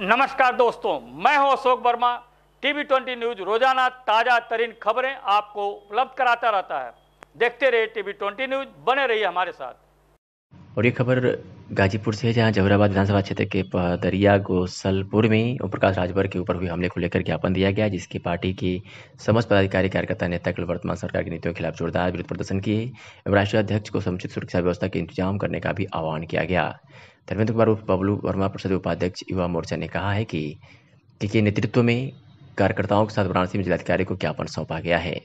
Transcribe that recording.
नमस्कार दोस्तों मैं हूं Ashok Verma TV twenty news रोजाना ताजा तरीन खबरें आपको उपलब्ध कराता रहता है देखते रहिए टीवी ट्वेंटी न्यूज बने रहिए हमारे साथ और ये खबर गाजीपुर से है जहाँ जवराबाद विधानसभा क्षेत्र के दरिया गोसलपुर में ओम प्रकाश राजभर के ऊपर हुए हमले को लेकर ज्ञापन दिया गया जिसकी पार्टी के समस्त पदाधिकारी कार्यकर्ता नेता कल वर्तमान सरकार की नीतियों के खिलाफ जोरदार विरोध प्रदर्शन किए एवं राष्ट्रीय अध्यक्ष को समुचित सुरक्षा व्यवस्था के इंतजाम करने का भी आह्वान किया गया धर्मेंद्र कुमार उर्फ बबलू वर्मा परिषद उपाध्यक्ष युवा मोर्चा ने कहा है कि के नेतृत्व में कार्यकर्ताओं के साथ वाराणसी में जिलाधिकारी को ज्ञापन सौंपा गया है